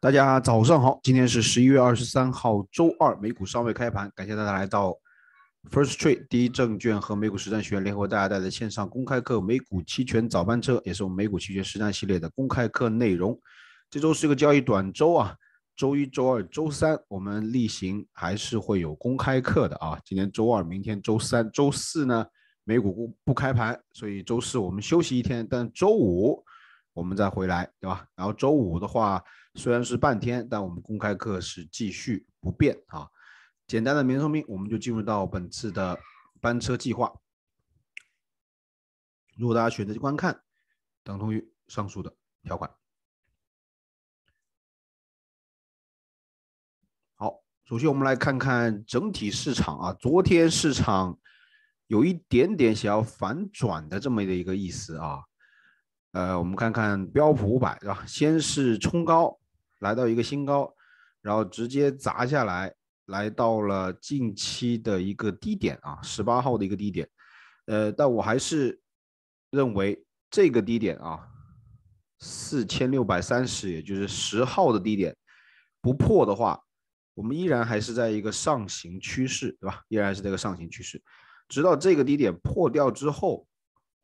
大家早上好，今天是十一月二十三号，周二，美股尚未开盘。感谢大家来到 First Trade 第一证券和美股实战学院联合为大家带来的线上公开课《美股期权早班车》，也是我们美股期权实战系列的公开课内容。这周是一个交易短周啊，周一、周二、周三我们例行还是会有公开课的啊。今天周二，明天周三、周四呢，美股不不开盘，所以周四我们休息一天，但周五我们再回来，对吧？然后周五的话。虽然是半天，但我们公开课是继续不变啊。简单的免说明，我们就进入到本次的班车计划。如果大家选择去观看，等同于上述的条款。好，首先我们来看看整体市场啊。昨天市场有一点点想要反转的这么的一个意思啊。呃，我们看看标普五百是吧？先是冲高。来到一个新高，然后直接砸下来，来到了近期的一个低点啊，十八号的一个低点，呃，但我还是认为这个低点啊，四千六百三十，也就是十号的低点不破的话，我们依然还是在一个上行趋势，对吧？依然是这个上行趋势，直到这个低点破掉之后，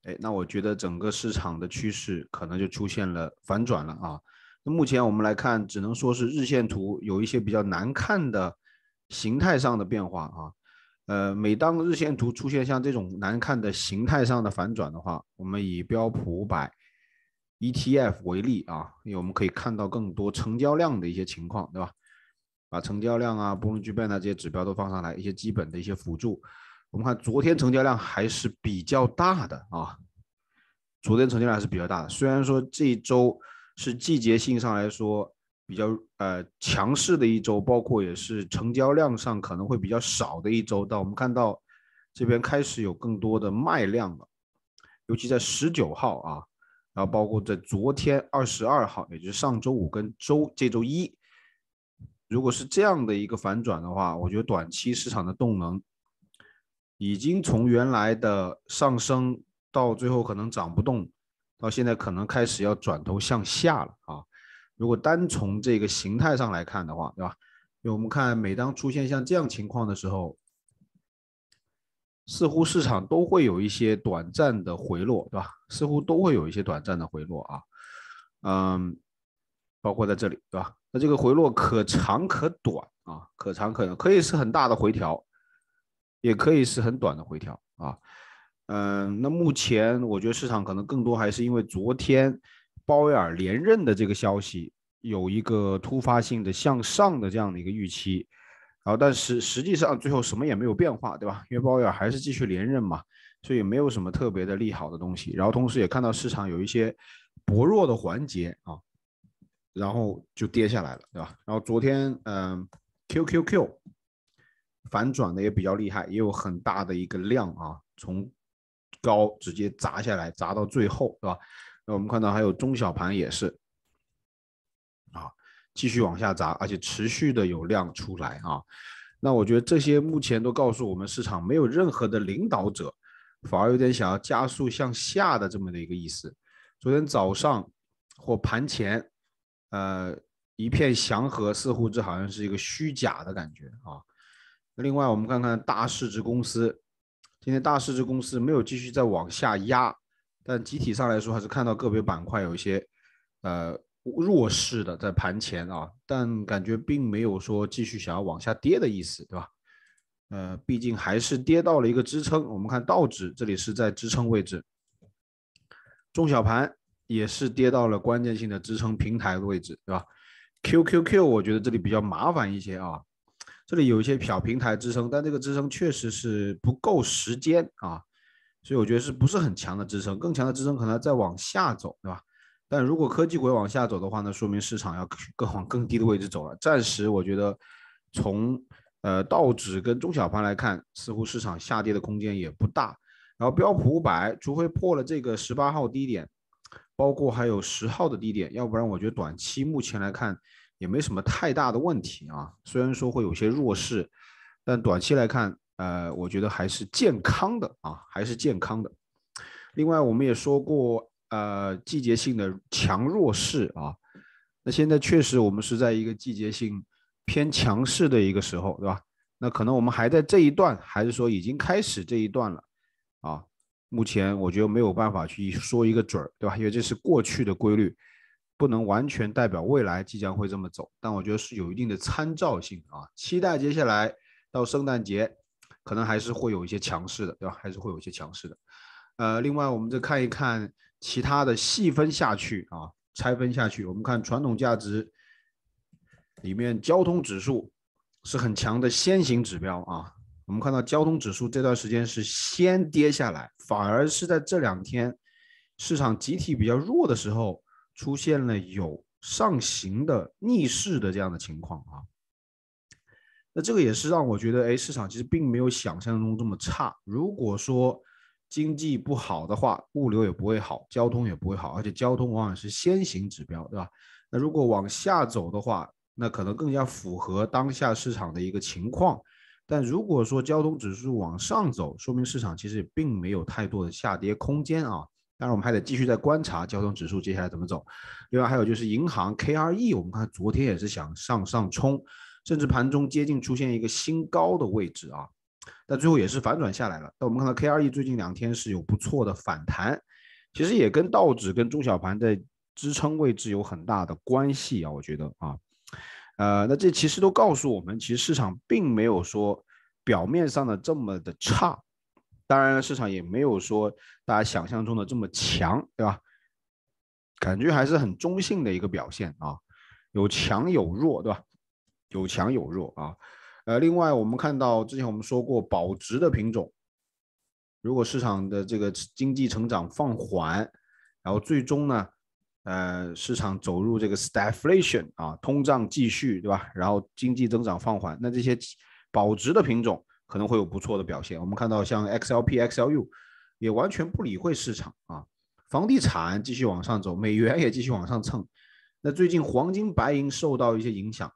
哎，那我觉得整个市场的趋势可能就出现了反转了啊。那目前我们来看，只能说是日线图有一些比较难看的形态上的变化啊。呃，每当日线图出现像这种难看的形态上的反转的话，我们以标普五百 ETF 为例啊，因为我们可以看到更多成交量的一些情况，对吧？把成交量啊、布林变啊这些指标都放上来，一些基本的一些辅助。我们看昨天成交量还是比较大的啊，昨天成交量还是比较大的。虽然说这一周。是季节性上来说比较呃强势的一周，包括也是成交量上可能会比较少的一周。但我们看到这边开始有更多的卖量了，尤其在十九号啊，然后包括在昨天二十二号，也就是上周五跟周这周一，如果是这样的一个反转的话，我觉得短期市场的动能已经从原来的上升到最后可能涨不动。到现在可能开始要转头向下了啊！如果单从这个形态上来看的话，对吧？因为我们看，每当出现像这样情况的时候，似乎市场都会有一些短暂的回落，对吧？似乎都会有一些短暂的回落啊。嗯，包括在这里，对吧？那这个回落可长可短啊，可长可短，可以是很大的回调，也可以是很短的回调啊。嗯，那目前我觉得市场可能更多还是因为昨天鲍威尔连任的这个消息有一个突发性的向上的这样的一个预期，然后但是实际上最后什么也没有变化，对吧？因为鲍威尔还是继续连任嘛，所以没有什么特别的利好的东西。然后同时也看到市场有一些薄弱的环节啊，然后就跌下来了，对吧？然后昨天嗯，QQQ 反转的也比较厉害，也有很大的一个量啊，从。高直接砸下来，砸到最后，是吧？那我们看到还有中小盘也是，啊，继续往下砸，而且持续的有量出来啊。那我觉得这些目前都告诉我们市场没有任何的领导者，反而有点想要加速向下的这么的一个意思。昨天早上或盘前，呃，一片祥和，似乎这好像是一个虚假的感觉啊。那另外我们看看大市值公司。今天大市值公司没有继续再往下压，但集体上来说还是看到个别板块有一些呃弱势的在盘前啊，但感觉并没有说继续想要往下跌的意思，对吧？呃，毕竟还是跌到了一个支撑，我们看道指这里是在支撑位置，中小盘也是跌到了关键性的支撑平台的位置，对吧？QQQ 我觉得这里比较麻烦一些啊。这里有一些小平台支撑，但这个支撑确实是不够时间啊，所以我觉得是不是很强的支撑？更强的支撑可能再往下走，对吧？但如果科技股往下走的话呢，说明市场要更往更低的位置走了。暂时我觉得从呃道指跟中小盘来看，似乎市场下跌的空间也不大。然后标普五百，除非破了这个十八号低点，包括还有十号的低点，要不然我觉得短期目前来看。也没什么太大的问题啊，虽然说会有些弱势，但短期来看，呃，我觉得还是健康的啊，还是健康的。另外，我们也说过，呃，季节性的强弱势啊，那现在确实我们是在一个季节性偏强势的一个时候，对吧？那可能我们还在这一段，还是说已经开始这一段了啊？目前我觉得没有办法去说一个准儿，对吧？因为这是过去的规律。不能完全代表未来即将会这么走，但我觉得是有一定的参照性啊。期待接下来到圣诞节，可能还是会有一些强势的，对吧？还是会有一些强势的。呃，另外我们再看一看其他的细分下去啊，拆分下去，我们看传统价值里面，交通指数是很强的先行指标啊。我们看到交通指数这段时间是先跌下来，反而是在这两天市场集体比较弱的时候。出现了有上行的逆势的这样的情况啊，那这个也是让我觉得，哎，市场其实并没有想象中这么差。如果说经济不好的话，物流也不会好，交通也不会好，而且交通往往是先行指标，对吧？那如果往下走的话，那可能更加符合当下市场的一个情况。但如果说交通指数往上走，说明市场其实并没有太多的下跌空间啊。但是我们还得继续再观察交通指数接下来怎么走，另外还有就是银行 KRE，我们看昨天也是想上上冲，甚至盘中接近出现一个新高的位置啊，但最后也是反转下来了。但我们看到 KRE 最近两天是有不错的反弹，其实也跟道指跟中小盘在支撑位置有很大的关系啊，我觉得啊，呃，那这其实都告诉我们，其实市场并没有说表面上的这么的差。当然，市场也没有说大家想象中的这么强，对吧？感觉还是很中性的一个表现啊，有强有弱，对吧？有强有弱啊。呃，另外我们看到之前我们说过，保值的品种，如果市场的这个经济成长放缓，然后最终呢，呃，市场走入这个 stagflation 啊，通胀继续，对吧？然后经济增长放缓，那这些保值的品种。可能会有不错的表现。我们看到像 XLP、XLU 也完全不理会市场啊，房地产继续往上走，美元也继续往上蹭。那最近黄金、白银受到一些影响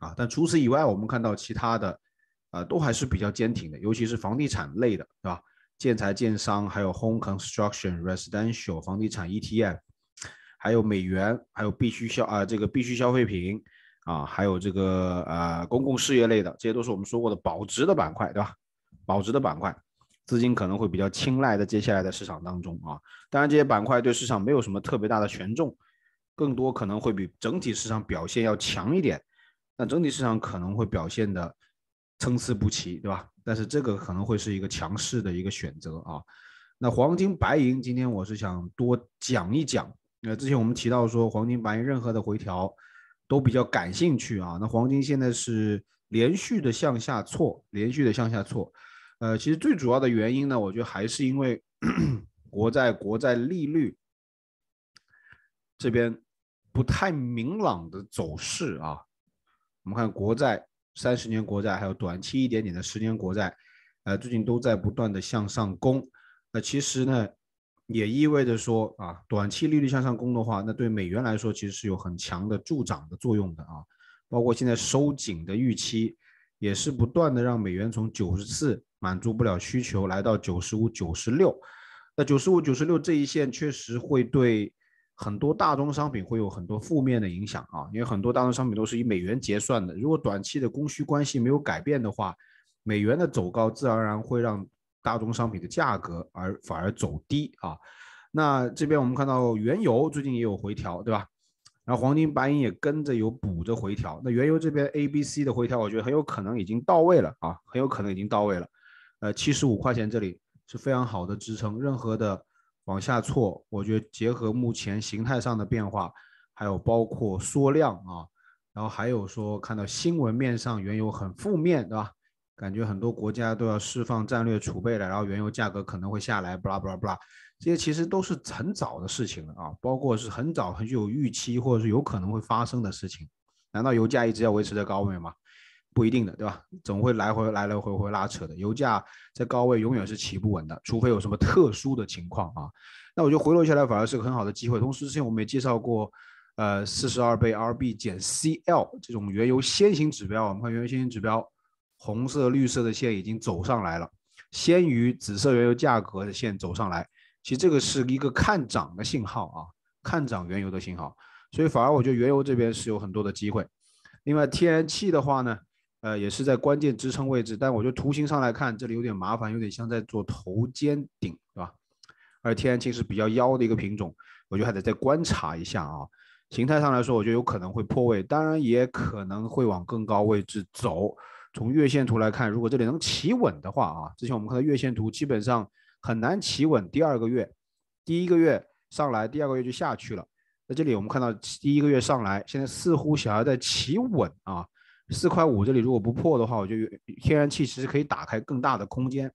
啊，但除此以外，我们看到其他的啊都还是比较坚挺的，尤其是房地产类的，是吧？建材、建商，还有 Home Construction Residential 房地产 ETF，还有美元，还有必须消啊这个必须消费品。啊，还有这个呃公共事业类的，这些都是我们说过的保值的板块，对吧？保值的板块，资金可能会比较青睐的，接下来的市场当中啊。当然，这些板块对市场没有什么特别大的权重，更多可能会比整体市场表现要强一点。那整体市场可能会表现的参差不齐，对吧？但是这个可能会是一个强势的一个选择啊。那黄金白银今天我是想多讲一讲，那之前我们提到说黄金白银任何的回调。都比较感兴趣啊，那黄金现在是连续的向下挫，连续的向下挫，呃，其实最主要的原因呢，我觉得还是因为 国债、国债利率这边不太明朗的走势啊。我们看国债三十年国债，还有短期一点点的十年国债，呃，最近都在不断的向上攻，呃，其实呢。也意味着说啊，短期利率向上攻的话，那对美元来说其实是有很强的助长的作用的啊。包括现在收紧的预期，也是不断的让美元从九十四满足不了需求，来到九十五、九十六。那九十五、九十六这一线确实会对很多大宗商品会有很多负面的影响啊，因为很多大宗商品都是以美元结算的。如果短期的供需关系没有改变的话，美元的走高自然而然会让。大宗商品的价格而反而走低啊，那这边我们看到原油最近也有回调，对吧？然后黄金、白银也跟着有补着回调。那原油这边 A、B、C 的回调，我觉得很有可能已经到位了啊，很有可能已经到位了。呃，七十五块钱这里是非常好的支撑，任何的往下挫，我觉得结合目前形态上的变化，还有包括缩量啊，然后还有说看到新闻面上原油很负面，对吧？感觉很多国家都要释放战略储备了，然后原油价格可能会下来，巴拉巴拉巴拉，这些其实都是很早的事情了啊，包括是很早很有预期或者是有可能会发生的事情。难道油价一直要维持在高位吗？不一定的，对吧？总会来回来来回回拉扯的。油价在高位永远是起不稳的，除非有什么特殊的情况啊。那我觉得回落下来反而是个很好的机会。同时之前我们也介绍过，呃，四十二倍 RB 减 CL 这种原油先行指标，我们看原油先行指标。红色、绿色的线已经走上来了，先于紫色原油价格的线走上来，其实这个是一个看涨的信号啊，看涨原油的信号。所以反而我觉得原油这边是有很多的机会。另外，天然气的话呢，呃，也是在关键支撑位置，但我觉得图形上来看，这里有点麻烦，有点像在做头肩顶，对吧？而天然气是比较妖的一个品种，我觉得还得再观察一下啊。形态上来说，我觉得有可能会破位，当然也可能会往更高位置走。从月线图来看，如果这里能企稳的话啊，之前我们看到月线图基本上很难企稳。第二个月，第一个月上来，第二个月就下去了。在这里我们看到第一个月上来，现在似乎想要在企稳啊，四块五这里如果不破的话，我就天然气其实可以打开更大的空间，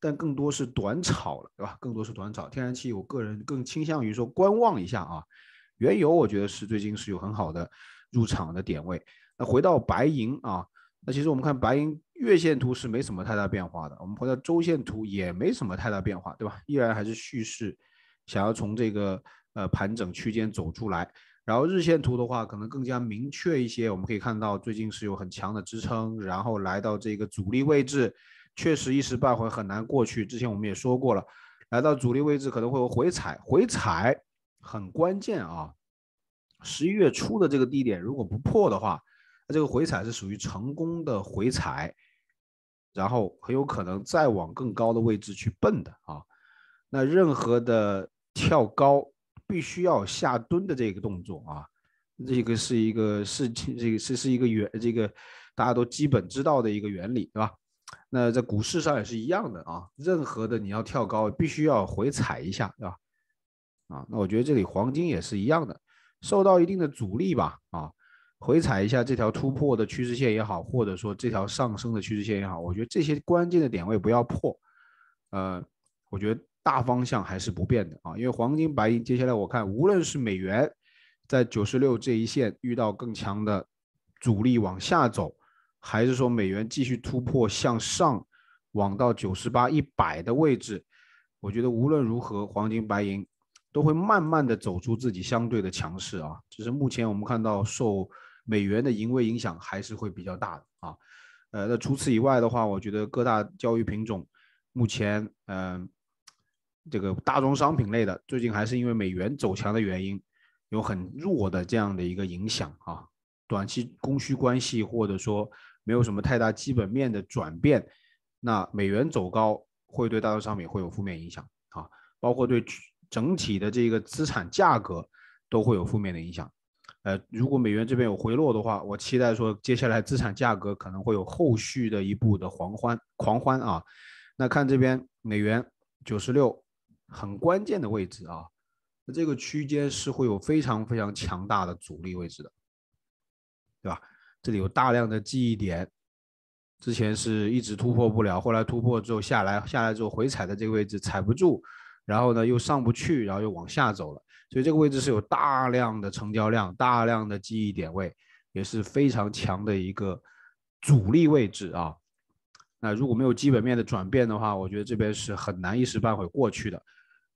但更多是短炒了，对吧？更多是短炒。天然气，我个人更倾向于说观望一下啊。原油，我觉得是最近是有很好的入场的点位。那回到白银啊。那其实我们看白银月线图是没什么太大变化的，我们回到周线图也没什么太大变化，对吧？依然还是蓄势，想要从这个呃盘整区间走出来。然后日线图的话，可能更加明确一些。我们可以看到最近是有很强的支撑，然后来到这个阻力位置，确实一时半会很难过去。之前我们也说过了，来到阻力位置可能会有回踩，回踩很关键啊。十一月初的这个低点如果不破的话。这个回踩是属于成功的回踩，然后很有可能再往更高的位置去奔的啊。那任何的跳高必须要下蹲的这个动作啊，这个是一个是这个是是一个原这个大家都基本知道的一个原理，对吧？那在股市上也是一样的啊，任何的你要跳高必须要回踩一下，对吧？啊，那我觉得这里黄金也是一样的，受到一定的阻力吧啊。回踩一下这条突破的趋势线也好，或者说这条上升的趋势线也好，我觉得这些关键的点位不要破。呃，我觉得大方向还是不变的啊，因为黄金白银接下来我看，无论是美元在九十六这一线遇到更强的阻力往下走，还是说美元继续突破向上往到九十八、一百的位置，我觉得无论如何，黄金白银都会慢慢的走出自己相对的强势啊。只是目前我们看到受。美元的盈位影响还是会比较大的啊，呃，那除此以外的话，我觉得各大交易品种目前，嗯，这个大宗商品类的最近还是因为美元走强的原因，有很弱的这样的一个影响啊。短期供需关系或者说没有什么太大基本面的转变，那美元走高会对大宗商品会有负面影响啊，包括对整体的这个资产价格都会有负面的影响。呃，如果美元这边有回落的话，我期待说接下来资产价格可能会有后续的一步的狂欢狂欢啊。那看这边美元九十六，很关键的位置啊。那这个区间是会有非常非常强大的阻力位置的，对吧？这里有大量的记忆点，之前是一直突破不了，后来突破之后下来下来之后回踩的这个位置踩不住。然后呢，又上不去，然后又往下走了，所以这个位置是有大量的成交量，大量的记忆点位，也是非常强的一个主力位置啊。那如果没有基本面的转变的话，我觉得这边是很难一时半会过去的。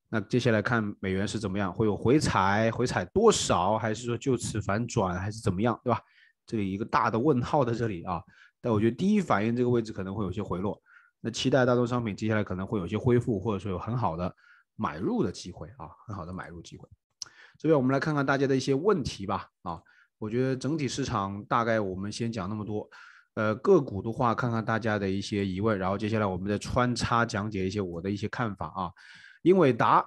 那接下来看美元是怎么样，会有回踩，回踩多少，还是说就此反转，还是怎么样，对吧？这里一个大的问号在这里啊。但我觉得第一反应这个位置可能会有些回落。那期待大宗商品接下来可能会有些恢复，或者说有很好的。买入的机会啊，很好的买入机会。这边我们来看看大家的一些问题吧啊，我觉得整体市场大概我们先讲那么多，呃，个股的话看看大家的一些疑问，然后接下来我们再穿插讲解一些我的一些看法啊。英伟达，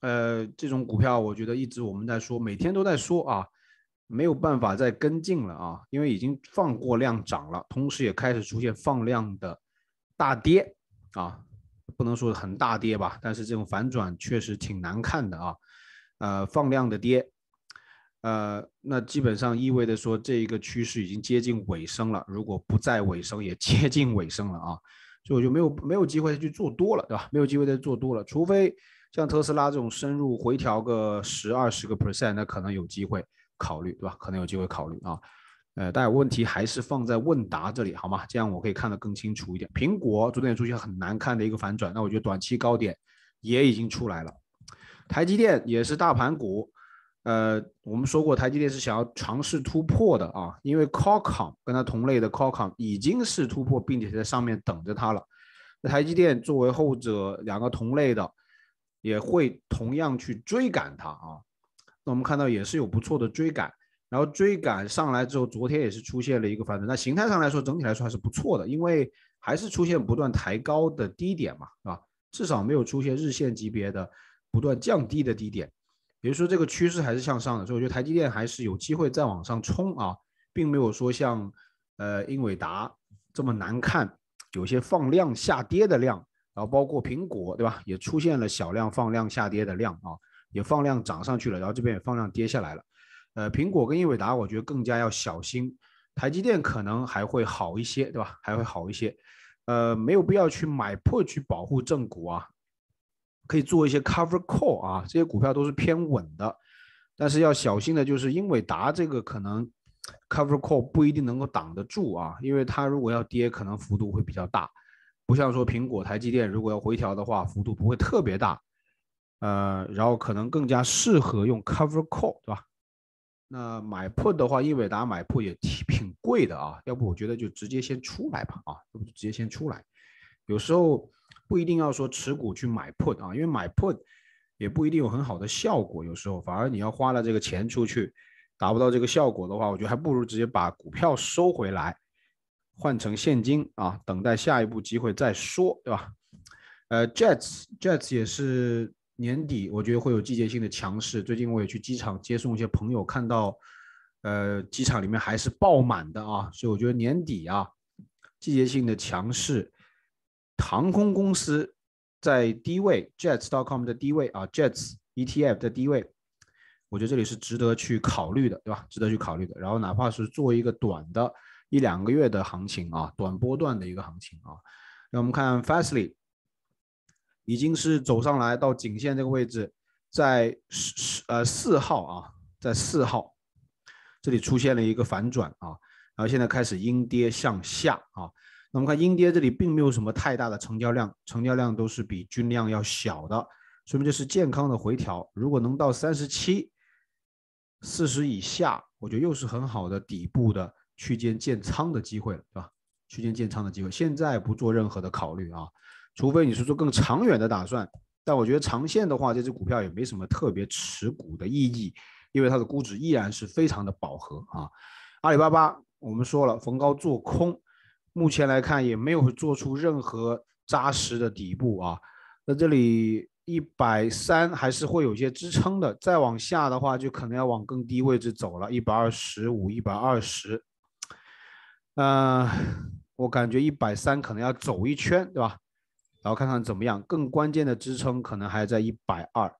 呃，这种股票我觉得一直我们在说，每天都在说啊，没有办法再跟进了啊，因为已经放过量涨了，同时也开始出现放量的大跌啊。不能说很大跌吧，但是这种反转确实挺难看的啊，呃放量的跌，呃那基本上意味着说这一个趋势已经接近尾声了，如果不在尾声也接近尾声了啊，所以我就没有没有机会去做多了，对吧？没有机会再做多了，除非像特斯拉这种深入回调个十二十个 percent，那可能有机会考虑，对吧？可能有机会考虑啊。呃，大家问题还是放在问答这里好吗？这样我可以看得更清楚一点。苹果昨天出现很难看的一个反转，那我觉得短期高点也已经出来了。台积电也是大盘股，呃，我们说过台积电是想要尝试突破的啊，因为 Qualcomm 跟它同类的 Qualcomm 已经是突破，并且在上面等着它了。那台积电作为后者两个同类的，也会同样去追赶它啊。那我们看到也是有不错的追赶。然后追赶上来之后，昨天也是出现了一个反转。那形态上来说，整体来说还是不错的，因为还是出现不断抬高的低点嘛，啊，至少没有出现日线级别的不断降低的低点。也就是说，这个趋势还是向上的，所以我觉得台积电还是有机会再往上冲啊，并没有说像呃英伟达这么难看，有些放量下跌的量。然后包括苹果，对吧？也出现了小量放量下跌的量啊，也放量涨上去了，然后这边也放量跌下来了。呃，苹果跟英伟达，我觉得更加要小心，台积电可能还会好一些，对吧？还会好一些。呃，没有必要去买破去保护正股啊，可以做一些 cover call 啊，这些股票都是偏稳的。但是要小心的就是英伟达这个可能 cover call 不一定能够挡得住啊，因为它如果要跌，可能幅度会比较大，不像说苹果、台积电如果要回调的话，幅度不会特别大。呃，然后可能更加适合用 cover call，对吧？那买 put 的话，英伟达买 put 也挺挺贵的啊，要不我觉得就直接先出来吧，啊，要不直接先出来。有时候不一定要说持股去买 put 啊，因为买 put 也不一定有很好的效果，有时候反而你要花了这个钱出去，达不到这个效果的话，我觉得还不如直接把股票收回来，换成现金啊，等待下一步机会再说，对吧？呃，jets jets 也是。年底我觉得会有季节性的强势。最近我也去机场接送一些朋友，看到，呃，机场里面还是爆满的啊。所以我觉得年底啊，季节性的强势，航空公司在低位，Jets.com 的低位啊，Jets ETF 的低位，我觉得这里是值得去考虑的，对吧？值得去考虑的。然后哪怕是做一个短的，一两个月的行情啊，短波段的一个行情啊。那我们看 Fastly。已经是走上来到颈线这个位置，在十十呃四号啊，在四号这里出现了一个反转啊，然后现在开始阴跌向下啊。那么看阴跌这里并没有什么太大的成交量，成交量都是比均量要小的，说明这是健康的回调。如果能到三十七四十以下，我觉得又是很好的底部的区间建仓的机会，了，对吧？区间建仓的机会，现在不做任何的考虑啊。除非你是做更长远的打算，但我觉得长线的话，这只股票也没什么特别持股的意义，因为它的估值依然是非常的饱和啊。阿里巴巴，我们说了逢高做空，目前来看也没有做出任何扎实的底部啊。那这里一百三还是会有一些支撑的，再往下的话就可能要往更低位置走了，一百二十五、一百二十，嗯，我感觉一百三可能要走一圈，对吧？然后看看怎么样，更关键的支撑可能还在一百二，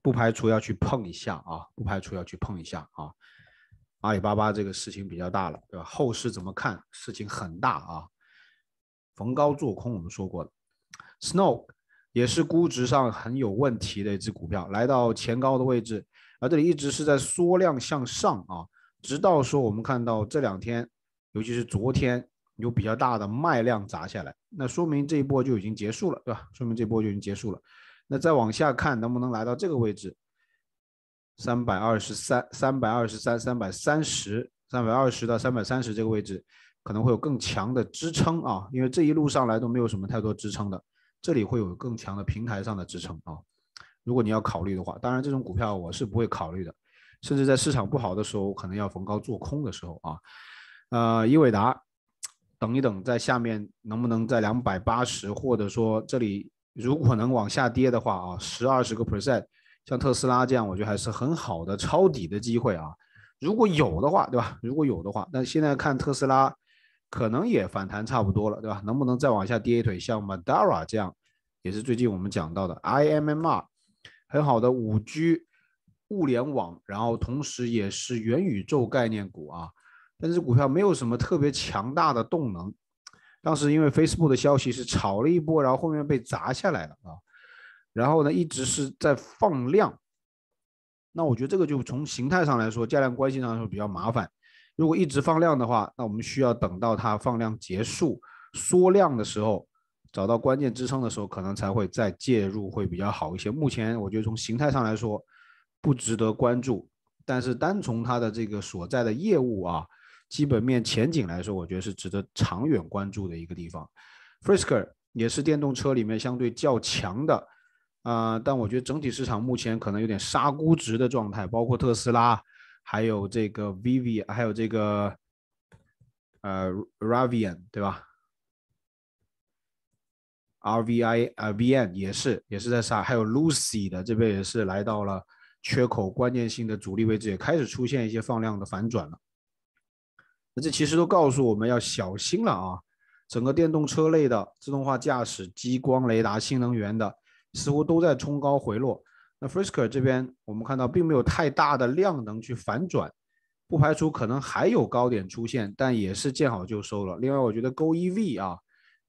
不排除要去碰一下啊，不排除要去碰一下啊。阿里巴巴这个事情比较大了，对吧？后市怎么看？事情很大啊。逢高做空我们说过了，Snow 也是估值上很有问题的一只股票，来到前高的位置，啊，这里一直是在缩量向上啊，直到说我们看到这两天，尤其是昨天。有比较大的卖量砸下来，那说明这一波就已经结束了，对吧？说明这波就已经结束了。那再往下看，能不能来到这个位置？三百二十三、三百二十三、三百三十、三百二十到三百三十这个位置，可能会有更强的支撑啊。因为这一路上来都没有什么太多支撑的，这里会有更强的平台上的支撑啊。如果你要考虑的话，当然这种股票我是不会考虑的，甚至在市场不好的时候，可能要逢高做空的时候啊。呃，英伟达。等一等，在下面能不能在两百八十，或者说这里如果能往下跌的话啊，十二十个 percent，像特斯拉这样，我觉得还是很好的抄底的机会啊。如果有的话，对吧？如果有的话，那现在看特斯拉可能也反弹差不多了，对吧？能不能再往下跌一腿？像 m a d a r a 这样，也是最近我们讲到的 IMMR，很好的五 G 物联网，然后同时也是元宇宙概念股啊。但是股票没有什么特别强大的动能，当时因为 Facebook 的消息是炒了一波，然后后面被砸下来了啊，然后呢一直是在放量，那我觉得这个就从形态上来说，价量关系上说比较麻烦。如果一直放量的话，那我们需要等到它放量结束、缩量的时候，找到关键支撑的时候，可能才会再介入会比较好一些。目前我觉得从形态上来说不值得关注，但是单从它的这个所在的业务啊。基本面前景来说，我觉得是值得长远关注的一个地方。Fisker r 也是电动车里面相对较强的，啊，但我觉得整体市场目前可能有点杀估值的状态，包括特斯拉，还有这个 VW，还有这个呃 Ravian，对吧？RVI 啊 VN 也是也是在杀，还有 Lucy 的这边也是来到了缺口关键性的阻力位置，也开始出现一些放量的反转了。这其实都告诉我们要小心了啊！整个电动车类的、自动化驾驶、激光雷达、新能源的，似乎都在冲高回落。那 f r i s c r 这边，我们看到并没有太大的量能去反转，不排除可能还有高点出现，但也是见好就收了。另外，我觉得 GoEV 啊，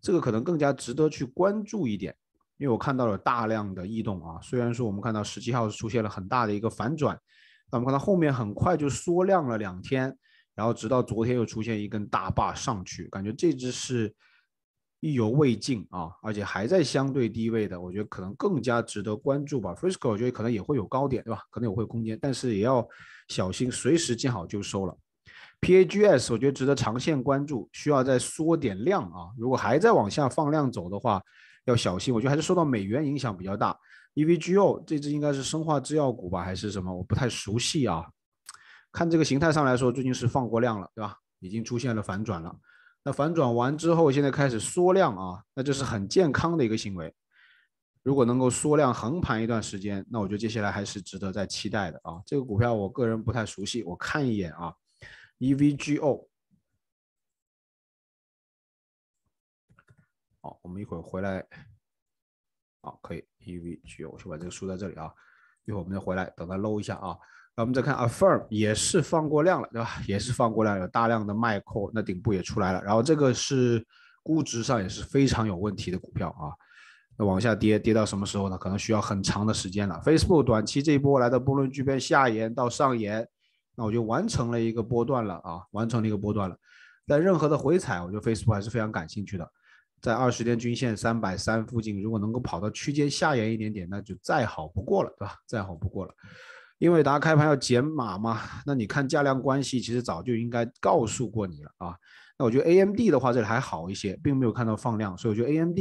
这个可能更加值得去关注一点，因为我看到了大量的异动啊。虽然说我们看到十七号是出现了很大的一个反转，那我们看到后面很快就缩量了两天。然后直到昨天又出现一根大坝上去，感觉这只是意犹未尽啊，而且还在相对低位的，我觉得可能更加值得关注吧。f r i s c o 我觉得可能也会有高点，对吧？可能也会有空间，但是也要小心，随时见好就收了。PAGS 我觉得值得长线关注，需要再缩点量啊。如果还在往下放量走的话，要小心。我觉得还是受到美元影响比较大。EVGO 这只应该是生化制药股吧，还是什么？我不太熟悉啊。看这个形态上来说，最近是放过量了，对吧？已经出现了反转了。那反转完之后，现在开始缩量啊，那这是很健康的一个行为。如果能够缩量横盘一段时间，那我觉得接下来还是值得再期待的啊。这个股票我个人不太熟悉，我看一眼啊，EVGO。好，我们一会儿回来。好，可以 EVGO，我先把这个输在这里啊。一会儿我们再回来，等它搂一下啊。我们再看 Affirm 也是放过量了，对吧？也是放过量，有大量的卖空，那顶部也出来了。然后这个是估值上也是非常有问题的股票啊。那往下跌，跌到什么时候呢？可能需要很长的时间了。Facebook 短期这一波来的波轮巨变下沿到上沿，那我就完成了一个波段了啊，完成了一个波段了。在任何的回踩，我觉得 Facebook 还是非常感兴趣的。在二十天均线三百三附近，如果能够跑到区间下沿一点点，那就再好不过了，对吧？再好不过了。因为大家开盘要减码嘛，那你看价量关系，其实早就应该告诉过你了啊。那我觉得 AMD 的话，这里还好一些，并没有看到放量，所以我觉得 AMD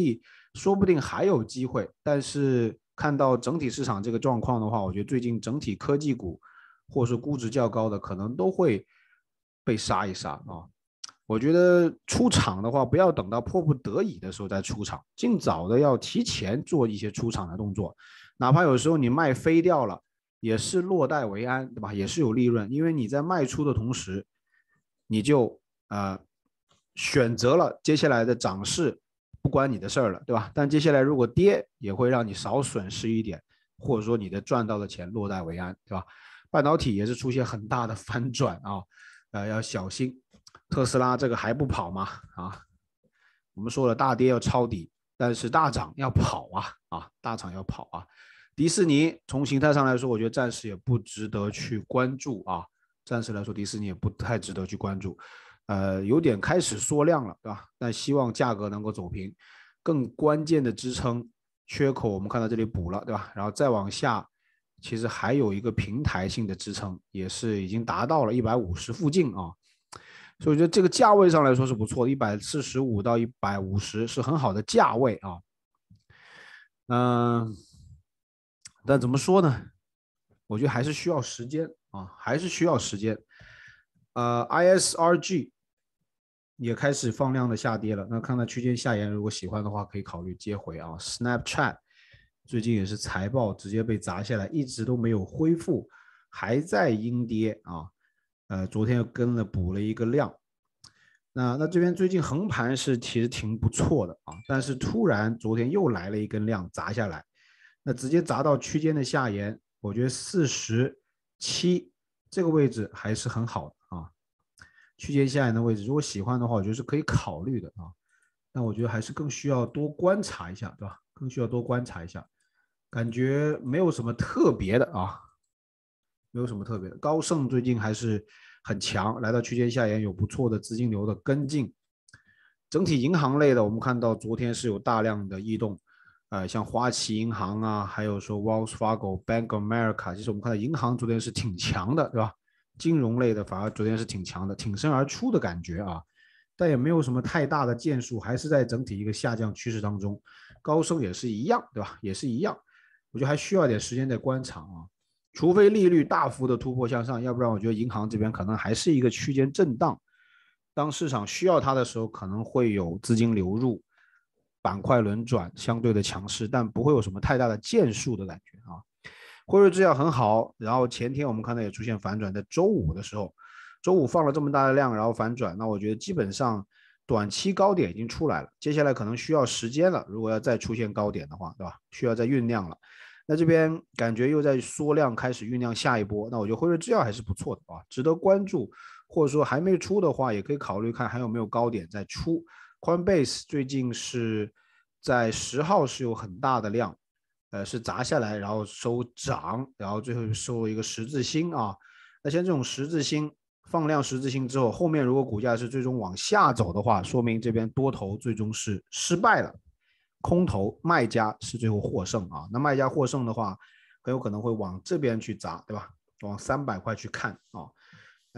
说不定还有机会。但是看到整体市场这个状况的话，我觉得最近整体科技股，或是估值较高的，可能都会被杀一杀啊。我觉得出场的话，不要等到迫不得已的时候再出场，尽早的要提前做一些出场的动作，哪怕有时候你卖飞掉了。也是落袋为安，对吧？也是有利润，因为你在卖出的同时，你就呃选择了接下来的涨势不关你的事儿了，对吧？但接下来如果跌，也会让你少损失一点，或者说你的赚到的钱落袋为安，对吧？半导体也是出现很大的反转啊，呃，要小心。特斯拉这个还不跑吗？啊，我们说了大跌要抄底，但是大涨要跑啊啊，大涨要跑啊。迪士尼从形态上来说，我觉得暂时也不值得去关注啊。暂时来说，迪士尼也不太值得去关注，呃，有点开始缩量了，对吧？但希望价格能够走平。更关键的支撑缺口，我们看到这里补了，对吧？然后再往下，其实还有一个平台性的支撑，也是已经达到了一百五十附近啊。所以我觉得这个价位上来说是不错，一百四十五到一百五十是很好的价位啊。嗯。但怎么说呢？我觉得还是需要时间啊，还是需要时间。呃，ISRG 也开始放量的下跌了。那看看区间下沿，如果喜欢的话，可以考虑接回啊。Snapchat 最近也是财报直接被砸下来，一直都没有恢复，还在阴跌啊。呃，昨天又跟了补了一个量。那那这边最近横盘是其实挺不错的啊，但是突然昨天又来了一根量砸下来。那直接砸到区间的下沿，我觉得四十七这个位置还是很好的啊。区间下沿的位置，如果喜欢的话，我觉得是可以考虑的啊。但我觉得还是更需要多观察一下，对吧？更需要多观察一下，感觉没有什么特别的啊，没有什么特别的。高盛最近还是很强，来到区间下沿有不错的资金流的跟进。整体银行类的，我们看到昨天是有大量的异动。呃，像花旗银行啊，还有说 Wells Fargo Bank of America，其实我们看到银行昨天是挺强的，对吧？金融类的反而昨天是挺强的，挺身而出的感觉啊，但也没有什么太大的建树，还是在整体一个下降趋势当中，高盛也是一样，对吧？也是一样，我觉得还需要点时间在观察啊，除非利率大幅的突破向上，要不然我觉得银行这边可能还是一个区间震荡，当市场需要它的时候，可能会有资金流入。板块轮转相对的强势，但不会有什么太大的建树的感觉啊。辉瑞制药很好，然后前天我们看到也出现反转，在周五的时候，周五放了这么大的量，然后反转，那我觉得基本上短期高点已经出来了，接下来可能需要时间了。如果要再出现高点的话，对吧？需要再酝酿了。那这边感觉又在缩量，开始酝酿下一波。那我觉得辉瑞制药还是不错的啊，值得关注，或者说还没出的话，也可以考虑看还有没有高点再出。宽贝 e 最近是在十号是有很大的量，呃，是砸下来，然后收涨，然后最后收了一个十字星啊。那像这种十字星放量十字星之后，后面如果股价是最终往下走的话，说明这边多头最终是失败了，空头卖家是最后获胜啊。那卖家获胜的话，很有可能会往这边去砸，对吧？往三百块去看啊。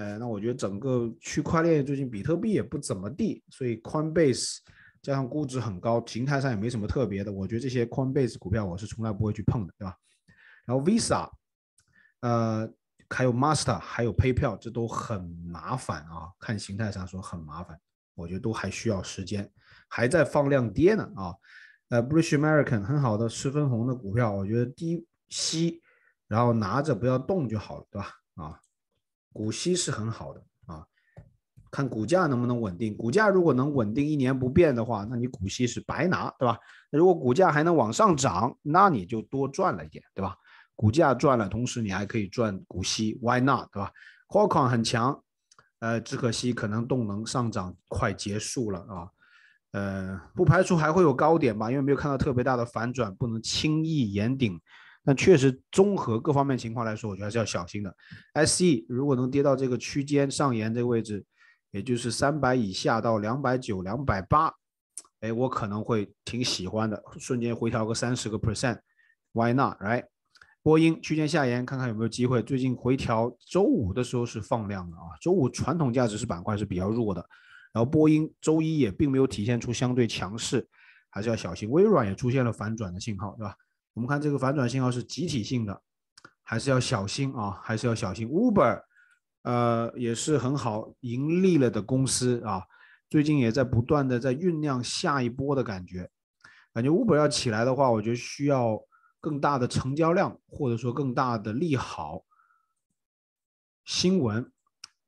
呃，那我觉得整个区块链最近比特币也不怎么地，所以 Coinbase 加上估值很高，形态上也没什么特别的，我觉得这些 Coinbase 股票我是从来不会去碰的，对吧？然后 Visa，呃，还有 Master，还有 PayPal，这都很麻烦啊，看形态上说很麻烦，我觉得都还需要时间，还在放量跌呢啊。呃 b r i t i s h American 很好的吃分红的股票，我觉得低吸，然后拿着不要动就好了，对吧？啊。股息是很好的啊，看股价能不能稳定。股价如果能稳定一年不变的话，那你股息是白拿，对吧？那如果股价还能往上涨，那你就多赚了一点，对吧？股价赚了，同时你还可以赚股息，Why not？对吧？Qualcomm 很强，呃，只可惜可能动能上涨快结束了啊，呃，不排除还会有高点吧，因为没有看到特别大的反转，不能轻易言顶。确实，综合各方面情况来说，我觉得还是要小心的。S E 如果能跌到这个区间上沿这个位置，也就是三百以下到两百九、两百八，哎，我可能会挺喜欢的，瞬间回调个三十个 percent，Why not？Right？波音区间下沿看看有没有机会，最近回调，周五的时候是放量的啊，周五传统价值是板块是比较弱的，然后波音周一也并没有体现出相对强势，还是要小心。微软也出现了反转的信号，对吧？我们看这个反转信号是集体性的，还是要小心啊，还是要小心。Uber，呃，也是很好盈利了的公司啊，最近也在不断的在酝酿下一波的感觉。感觉 Uber 要起来的话，我觉得需要更大的成交量或者说更大的利好新闻。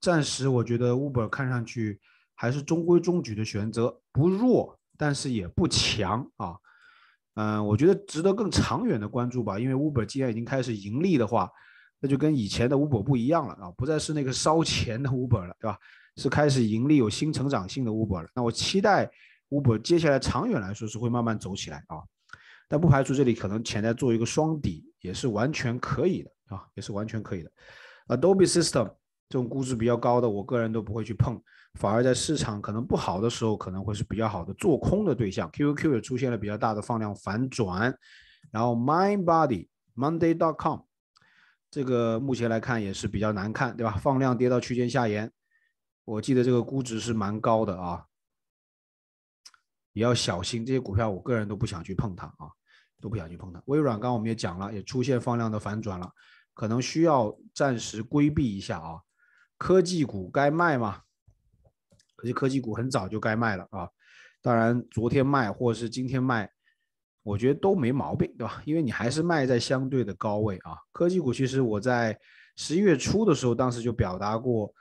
暂时我觉得 Uber 看上去还是中规中矩的选择，不弱但是也不强啊。嗯，我觉得值得更长远的关注吧，因为 Uber 既然已经开始盈利的话，那就跟以前的 Uber 不一样了啊，不再是那个烧钱的 Uber 了，对吧？是开始盈利有新成长性的 Uber 了。那我期待 Uber 接下来长远来说是会慢慢走起来啊，但不排除这里可能潜在做一个双底也是完全可以的啊，也是完全可以的。Adobe System 这种估值比较高的，我个人都不会去碰。反而在市场可能不好的时候，可能会是比较好的做空的对象。QQQ 也出现了比较大的放量反转，然后 Mindbody Monday.com 这个目前来看也是比较难看，对吧？放量跌到区间下沿，我记得这个估值是蛮高的啊，也要小心这些股票，我个人都不想去碰它啊，都不想去碰它。微软刚我们也讲了，也出现放量的反转了，可能需要暂时规避一下啊。科技股该卖吗？其实科技股很早就该卖了啊，当然昨天卖或者是今天卖，我觉得都没毛病，对吧？因为你还是卖在相对的高位啊。科技股其实我在十一月初的时候，当时就表达过，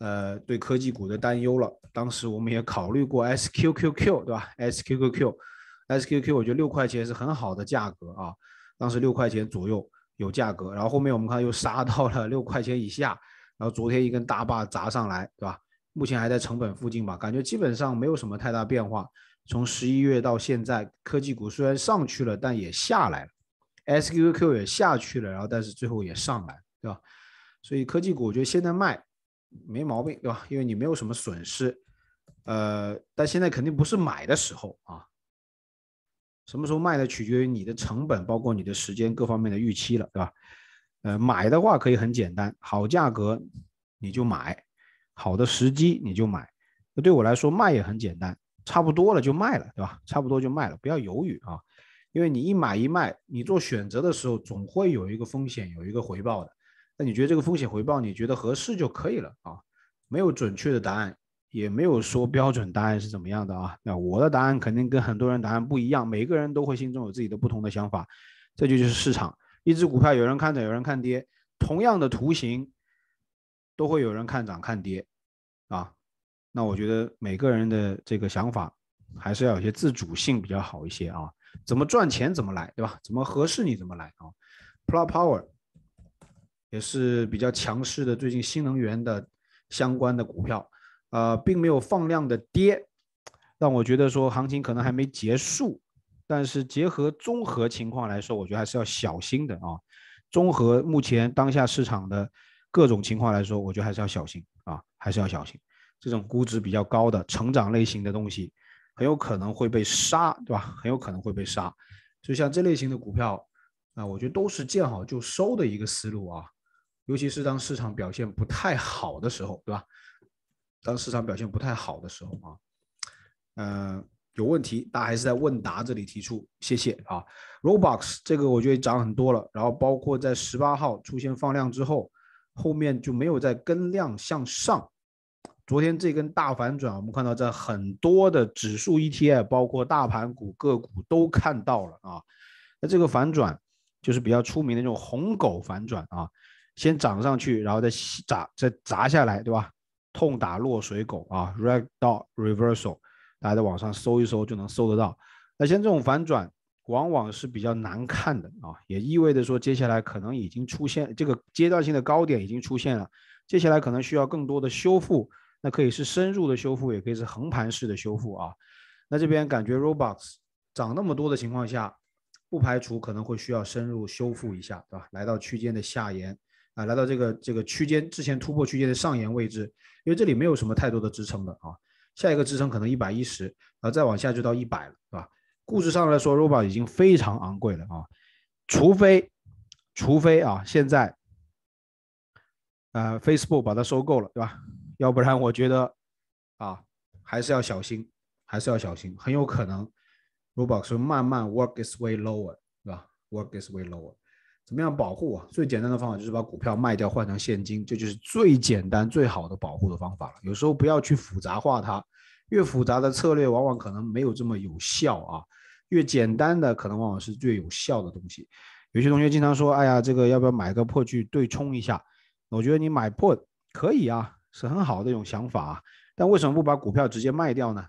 呃，对科技股的担忧了。当时我们也考虑过 SQQQ，对吧？SQQQ，SQQQ，我觉得六块钱是很好的价格啊，当时六块钱左右有价格。然后后面我们看又杀到了六块钱以下，然后昨天一根大坝砸上来，对吧？目前还在成本附近吧，感觉基本上没有什么太大变化。从十一月到现在，科技股虽然上去了，但也下来了，SQQ 也下去了，然后但是最后也上来，对吧？所以科技股我觉得现在卖没毛病，对吧？因为你没有什么损失。呃，但现在肯定不是买的时候啊。什么时候卖的取决于你的成本，包括你的时间各方面的预期了，对吧？呃，买的话可以很简单，好价格你就买。好的时机你就买，那对我来说卖也很简单，差不多了就卖了，对吧？差不多就卖了，不要犹豫啊，因为你一买一卖，你做选择的时候总会有一个风险，有一个回报的。那你觉得这个风险回报你觉得合适就可以了啊，没有准确的答案，也没有说标准答案是怎么样的啊。那我的答案肯定跟很多人答案不一样，每个人都会心中有自己的不同的想法，这就就是市场。一只股票有人看涨，有人看跌，同样的图形。都会有人看涨看跌，啊，那我觉得每个人的这个想法还是要有些自主性比较好一些啊。怎么赚钱怎么来，对吧？怎么合适你怎么来啊。Plus Power 也是比较强势的，最近新能源的相关的股票，呃，并没有放量的跌，让我觉得说行情可能还没结束，但是结合综合情况来说，我觉得还是要小心的啊。综合目前当下市场的。各种情况来说，我觉得还是要小心啊，还是要小心。这种估值比较高的成长类型的东西，很有可能会被杀，对吧？很有可能会被杀。所以像这类型的股票啊，我觉得都是见好就收的一个思路啊。尤其是当市场表现不太好的时候，对吧？当市场表现不太好的时候啊，嗯，有问题大家还是在问答这里提出，谢谢啊。Robox 这个我觉得涨很多了，然后包括在十八号出现放量之后。后面就没有再跟量向上。昨天这根大反转，我们看到在很多的指数 ETF，包括大盘股、个股都看到了啊。那这个反转就是比较出名的那种红狗反转啊，先涨上去，然后再砸再砸下来，对吧？痛打落水狗啊，Red Dog Reversal，大家在网上搜一搜就能搜得到。那像这种反转。往往是比较难看的啊，也意味着说接下来可能已经出现这个阶段性的高点已经出现了，接下来可能需要更多的修复，那可以是深入的修复，也可以是横盘式的修复啊。那这边感觉 Robux 涨那么多的情况下，不排除可能会需要深入修复一下，对吧？来到区间的下沿啊，来到这个这个区间之前突破区间的上沿位置，因为这里没有什么太多的支撑的啊。下一个支撑可能一百一十，呃，再往下就到一百了，对吧？故事上来说 r o b u 已经非常昂贵了啊！除非，除非啊，现在，呃，Facebook 把它收购了，对吧？要不然，我觉得啊，还是要小心，还是要小心。很有可能 r o b u 是慢慢 work its way lower，对吧？Work its way lower。怎么样保护啊？最简单的方法就是把股票卖掉，换成现金，这就是最简单、最好的保护的方法了。有时候不要去复杂化它，越复杂的策略往往可能没有这么有效啊。越简单的可能往往是最有效的东西。有些同学经常说：“哎呀，这个要不要买个破去对冲一下？”我觉得你买破可以啊，是很好的一种想法。但为什么不把股票直接卖掉呢？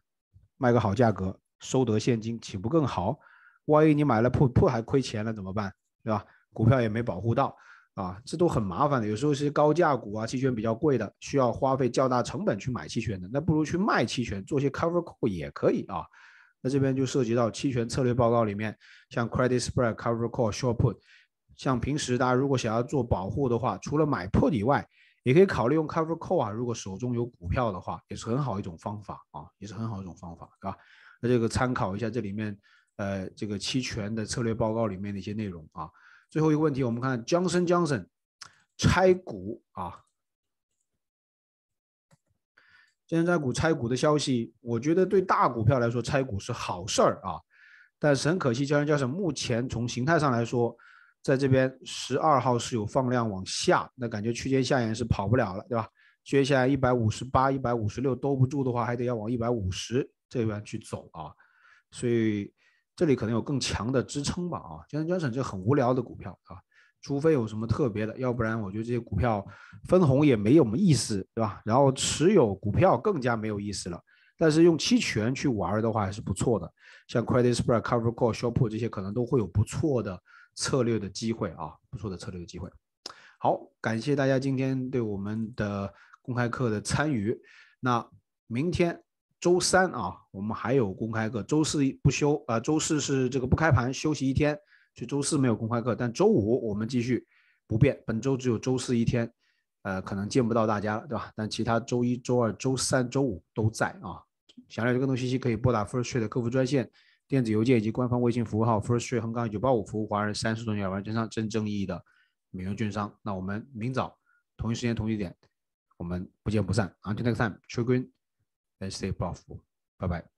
卖个好价格，收得现金岂不更好？万一你买了破破还亏钱了怎么办？对吧？股票也没保护到啊，这都很麻烦的。有时候是高价股啊，期权比较贵的，需要花费较大成本去买期权的，那不如去卖期权，做些 Cover Call 也可以啊。那这边就涉及到期权策略报告里面，像 credit spread、cover call、short put，像平时大家如果想要做保护的话，除了买 put 以外，也可以考虑用 cover call。啊，如果手中有股票的话，也是很好一种方法啊，也是很好一种方法，对吧？那这个参考一下这里面，呃，这个期权的策略报告里面的一些内容啊。最后一个问题，我们看 Johnson Johnson 拆股啊。江山股拆股的消息，我觉得对大股票来说拆股是好事儿啊，但是很可惜，江山交省目前从形态上来说，在这边十二号是有放量往下，那感觉区间下沿是跑不了了，对吧？接下来一百五十八、一百五十六兜不住的话，还得要往一百五十这边去走啊，所以这里可能有更强的支撑吧啊，江山交省这很无聊的股票啊。除非有什么特别的，要不然我觉得这些股票分红也没有什么意思，对吧？然后持有股票更加没有意思了。但是用期权去玩的话还是不错的，像 Credit Spread、Cover Call、削破这些可能都会有不错的策略的机会啊，不错的策略的机会。好，感谢大家今天对我们的公开课的参与。那明天周三啊，我们还有公开课，周四不休啊，周四是这个不开盘休息一天。就周四没有公开课，但周五我们继续不变。本周只有周四一天，呃，可能见不到大家了，对吧？但其他周一周二周三周五都在啊。想了解更多信息，可以拨打 First Trade 客服专线、电子邮件以及官方微信服务号 First Trade 横杠九八五服务华人三十多年老牌券商，真正意义的美容券商。那我们明早同一时间同一点，我们不见不散。Until next time, e r l e t s stay 暴富，拜拜。